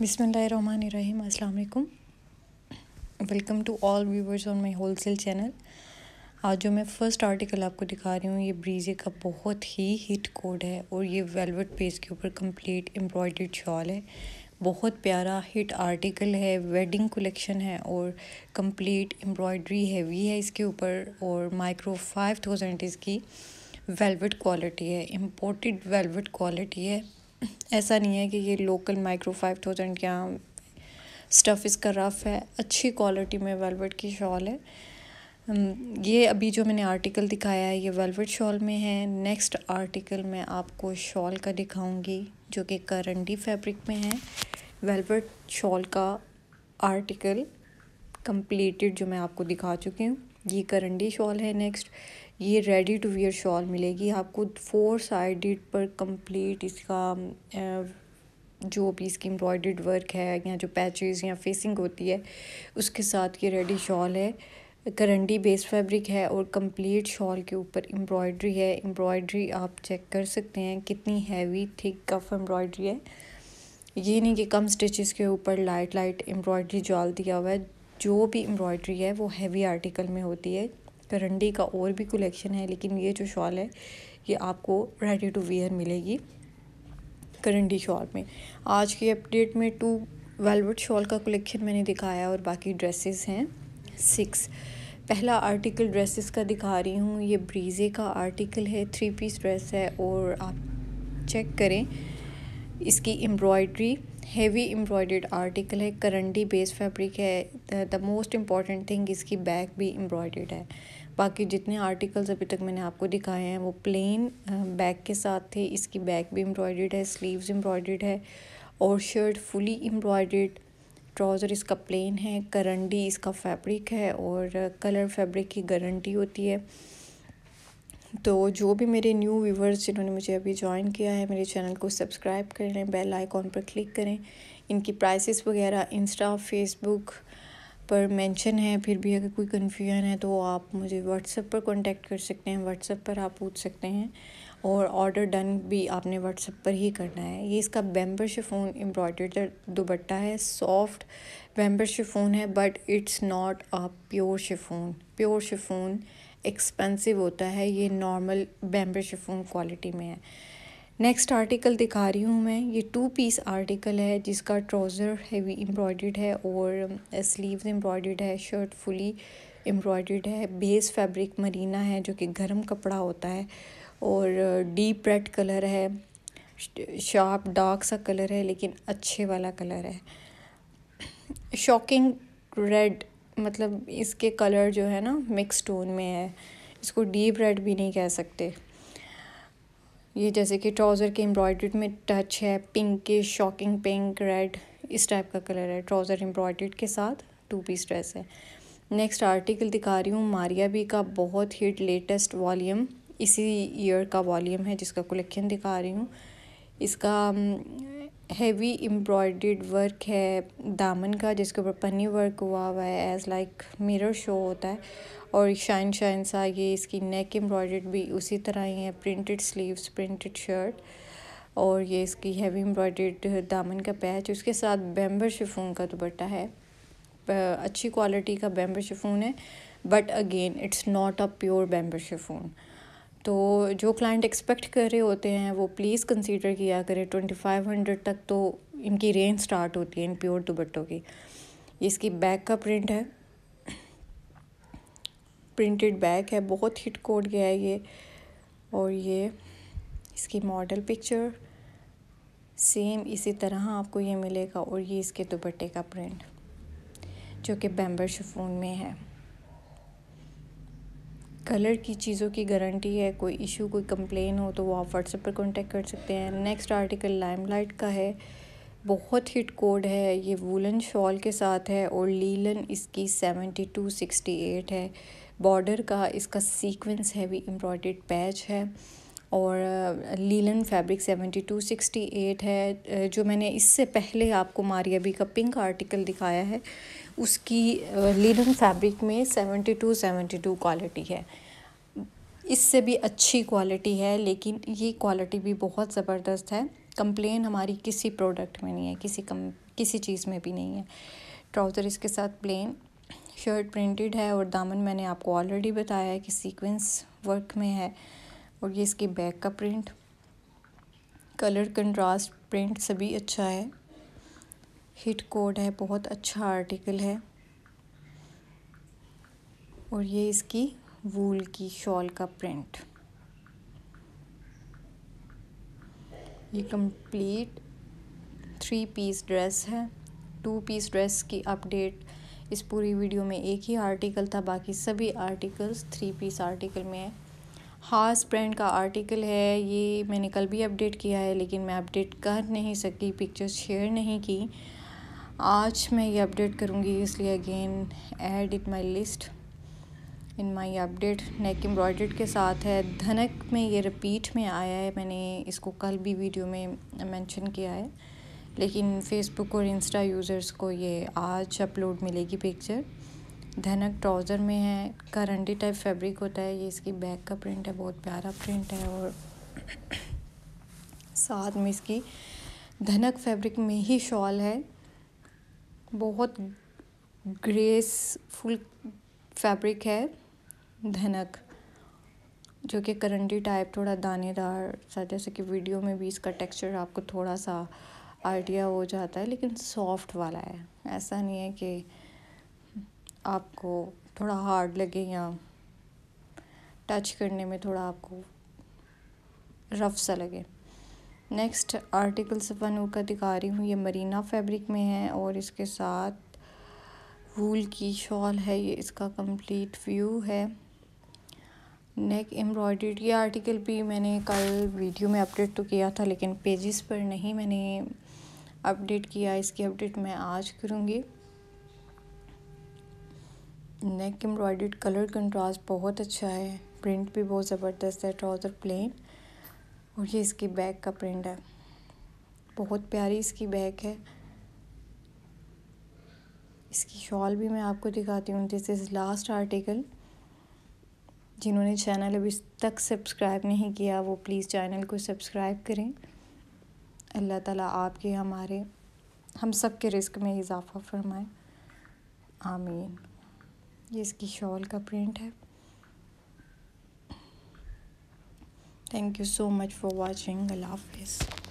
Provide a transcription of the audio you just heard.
बिसमीम अल्लाम welcome to all viewers on my wholesale channel आज जो मैं फ़र्स्ट आर्टिकल आपको दिखा रही हूँ ये ब्रीजे का बहुत ही हिट कोड है और ये वेलवेट पेज के ऊपर कंप्लीट एम्ब्रॉयड शॉल है बहुत प्यारा हिट आर्टिकल है वेडिंग कलेक्शन है और कंप्लीट एम्ब्रॉयड्री हैवी है इसके ऊपर और माइक्रो फाइव थाउजेंड इसकी वेलवेट क्वालिटी है इम्पोर्टेड वेलवेट क्वालिटी है ऐसा नहीं है कि ये लोकल माइक्रो फाइव थाउजेंड क्या स्टफ़ इसका रफ़ है अच्छी क्वालिटी में वेलवेट की शॉल है ये अभी जो मैंने आर्टिकल दिखाया है ये वेलवेट शॉल में है नेक्स्ट आर्टिकल मैं आपको शॉल का दिखाऊंगी जो कि करंडी फैब्रिक में है वेलवेट शॉल का आर्टिकल कंप्लीटेड जो मैं आपको दिखा चुकी हूँ ये करंडी शॉल है नेक्स्ट ये रेडी टू वियर शॉल मिलेगी आपको फोर साइडेड पर कंप्लीट इसका जो भी इसकी एम्ब्रॉयड वर्क है या जो पैचेस या फेसिंग होती है उसके साथ ये रेडी शॉल है करंडी बेस फैब्रिक है और कंप्लीट शॉल के ऊपर एम्ब्रॉयड्री है एम्ब्रॉयड्री आप चेक कर सकते हैं कितनी हैवी थिक कफ एम्ब्रॉयड्री है ये नहीं कि कम स्टिचेस के ऊपर लाइट लाइट एम्ब्रॉयड्री जाल दिया हुआ है जो भी एम्ब्रॉयड्री है वो हैवी आर्टिकल में होती है करंडी का और भी कलेक्शन है लेकिन ये जो शॉल है ये आपको रेडी टू वेयर मिलेगी करंडी शॉल में आज की अपडेट में टू वेलवेट शॉल का कलेक्शन मैंने दिखाया और बाकी ड्रेसेस हैं सिक्स पहला आर्टिकल ड्रेसेस का दिखा रही हूँ ये ब्रीजे का आर्टिकल है थ्री पीस ड्रेस है और आप चेक करें इसकी एम्ब्रॉयड्री हेवी एम्ब्रॉयडर्ड आर्टिकल है करंडी बेस फैब्रिक है द मोस्ट इम्पॉर्टेंट थिंग इसकी बैक भी एम्ब्रॉयडर्ड है बाकी जितने आर्टिकल्स अभी तक मैंने आपको दिखाए हैं वो प्लेन बैक के साथ थे इसकी बैक भी एम्ब्रॉयडर्ड है स्लीव्स एम्ब्रॉयडर्ड है और शर्ट फुली एम्ब्रॉयडर्ड ट्राउज़र इसका प्लेन है करंडी इसका फैब्रिक है और कलर फैब्रिक की गारंटी होती है तो जो भी मेरे न्यू व्यूवर्स जिन्होंने मुझे अभी ज्वाइन किया है मेरे चैनल को सब्सक्राइब कर लें बेल आइकॉन पर क्लिक करें इनकी प्राइसेस वगैरह इंस्टा फेसबुक पर मेंशन है फिर भी अगर कोई कन्फ्यूजन है तो आप मुझे व्हाट्सएप पर कांटेक्ट कर सकते हैं व्हाट्सएप पर आप पूछ सकते हैं और ऑर्डर डन भी आपने व्हाट्सएप पर ही करना है ये इसका बैम्बर शिफोन एम्ब्रॉयडर्ड दुबट्टा है सॉफ्ट बैम्बर शिफोन है but it's not a pure chiffon pure chiffon expensive होता है ये नॉर्मल बैम्ब्रे शिफोन क्वालिटी में है नेक्स्ट आर्टिकल दिखा रही हूँ मैं ये टू पीस आर्टिकल है जिसका ट्राउज़र हैवी एम्ब्रॉयड है और स्लीव्स एम्ब्रॉयड है शर्ट फुली एम्ब्रॉयड है बेस फैब्रिक मरीना है जो कि गर्म कपड़ा होता है और डीप रेड कलर है शार्प डार्क सा कलर है लेकिन अच्छे वाला कलर है शॉकिंग रेड मतलब इसके कलर जो है ना मिक्स टोन में है इसको डीप रेड भी नहीं कह सकते ये जैसे कि ट्राउज़र के एम्ब्रॉयड में टच है पिंक के शॉकिंग पिंक रेड इस टाइप का कलर है ट्राउज़र एम्ब्रॉयड के साथ टू पीस ड्रेस है नेक्स्ट आर्टिकल दिखा रही हूँ मारिया बी का बहुत हिट लेटेस्ट वॉल्यूम इसी ईयर का वॉल्यूम है जिसका कलेक्शन दिखा रही हूँ इसका हैवी एम्ब्रॉयड वर्क है दामन का जिसके ऊपर पन्नी वर्क हुआ हुआ है एज लाइक मिरर शो होता है और शाइन शाइन सा ये इसकी नेक एम्ब्रॉयड भी उसी तरह ही है प्रिंटेड स्लीव्स प्रिंटेड शर्ट और ये इसकी हैवी एम्ब्रॉयड दामन का पैच उसके साथ बैम्बर शिफोन का दुपट्टा है अच्छी क्वालिटी का बैम्बर शिफोन है but again it's not a pure bamber chiffon तो जो क्लाइंट एक्सपेक्ट कर रहे होते हैं वो प्लीज़ कंसीडर किया करें ट्वेंटी फाइव हंड्रेड तक तो इनकी रेंज स्टार्ट होती है इन प्योर दुबट्टों की इसकी बैक का प्रिंट है प्रिंटेड बैक है बहुत हिट कोड गया है ये और ये इसकी मॉडल पिक्चर सेम इसी तरह आपको ये मिलेगा और ये इसके दुपट्टे का प्रिंट जो कि बैम्बर शफून में है कलर की चीज़ों की गारंटी है कोई इशू कोई कंप्लेन हो तो वो आप व्हाट्सएप पर कॉन्टेक्ट कर सकते हैं नेक्स्ट आर्टिकल लाइमलाइट का है बहुत हिट कोड है ये वूलन शॉल के साथ है और लीलन इसकी सेवेंटी टू सिक्सटी एट है बॉर्डर का इसका सीक्वेंस हैवी एम्ब्रॉयड पैच है और linen fabric seventy two sixty eight है जो मैंने इससे पहले आपको मारियाबी का पिंक आर्टिकल दिखाया है उसकी लिनन फैब्रिक में seventy two seventy two quality है इससे भी अच्छी क्वालिटी है लेकिन ये क्वालिटी भी बहुत ज़बरदस्त है कंप्लेन हमारी किसी प्रोडक्ट में नहीं है किसी कम किसी चीज़ में भी नहीं है ट्राउज़र इसके साथ प्लेन शर्ट प्रिंटेड है और दामन मैंने आपको ऑलरेडी बताया है कि सीक्वेंस वर्क में है और ये इसकी बैक का प्रिंट कलर कंट्रास्ट प्रिंट सभी अच्छा है हिट कोड है बहुत अच्छा आर्टिकल है और ये इसकी वूल की शॉल का प्रिंट ये कंप्लीट थ्री पीस ड्रेस है टू पीस ड्रेस की अपडेट इस पूरी वीडियो में एक ही आर्टिकल था बाकी सभी आर्टिकल्स थ्री पीस आर्टिकल में है हास ब्रांड का आर्टिकल है ये मैंने कल भी अपडेट किया है लेकिन मैं अपडेट कर नहीं सकी पिक्चर्स शेयर नहीं की आज मैं ये अपडेट करूँगी इसलिए again add it my list in my update neck embroidered के साथ है धनक में ये रिपीट में आया है मैंने इसको कल भी वीडियो में मेंशन किया है लेकिन फेसबुक और इंस्टा यूज़र्स को ये आज अपलोड मिलेगी पिक्चर धनक ट्राउज़र में है करंडी टाइप फैब्रिक होता है ये इसकी बैक का प्रिंट है बहुत प्यारा प्रिंट है और साथ में इसकी धनक फैब्रिक में ही शॉल है बहुत ग्रेसफुल फैब्रिक है धनक जो कि करंटी टाइप थोड़ा दानेदार सा जैसे कि वीडियो में भी इसका टेक्सचर आपको थोड़ा सा आइडिया हो जाता है लेकिन सॉफ्ट वाला है ऐसा नहीं है कि आपको थोड़ा हार्ड लगे या टच करने में थोड़ा आपको रफ सा लगे नेक्स्ट आर्टिकल वन का दिखा रही हूँ ये मरीना फैब्रिक में है और इसके साथ वूल की शॉल है ये इसका कंप्लीट व्यू है नेक एम्ब्रॉयडरी ये आर्टिकल भी मैंने कल वीडियो में अपडेट तो किया था लेकिन पेजेस पर नहीं मैंने अपडेट किया इसकी अपडेट मैं आज करूँगी नेक एम्ब्रॉयड कलर कंट्रास्ट बहुत अच्छा है प्रिंट भी बहुत ज़बरदस्त है ट्राउज़र प्लेन और ये इसकी बैग का प्रिंट है बहुत प्यारी इसकी बैग है इसकी शॉल भी मैं आपको दिखाती हूँ दिस इज़ लास्ट आर्टिकल जिन्होंने चैनल अभी तक सब्सक्राइब नहीं किया वो प्लीज़ चैनल को सब्सक्राइब करें अल्लाह ताला आपके हमारे हम सब के रिस्क में इजाफ़ा फरमाए आमीन ये इसकी शॉल का प्रिंट है thank you so much for watching Love this.